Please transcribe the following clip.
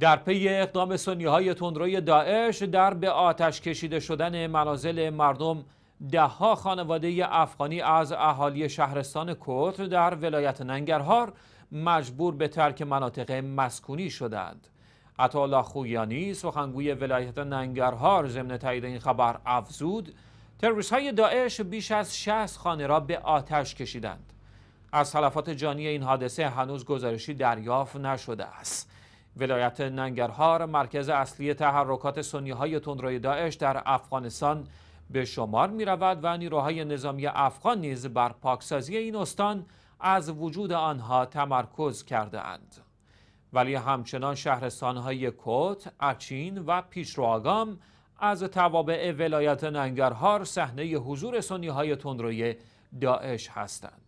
در پی اقدام سنی های تندروی داعش در به آتش کشیده شدن منازل مردم دهها خانواده افغانی از اهالی شهرستان کوت در ولایت ننگرهار مجبور به ترک مناطق مسکونی شدند. عطاالله خویانی سخنگوی ولایت ننگرهار ضمن تایید این خبر افزود تروریست های داعش بیش از 60 خانه را به آتش کشیدند. از تلفات جانی این حادثه هنوز گزارشی دریافت نشده است. ولایت ننگرهار مرکز اصلی تحرکات سنی های تندروی داعش در افغانستان به شمار می رود و نیروهای نظامی افغان نیز بر پاکسازی این استان از وجود آنها تمرکز کرده اند. ولی همچنان شهرستانهای کوت، اچین و پیشرو از توابع ولایت ننگرهار صحنه حضور سنی های تندروی داعش هستند.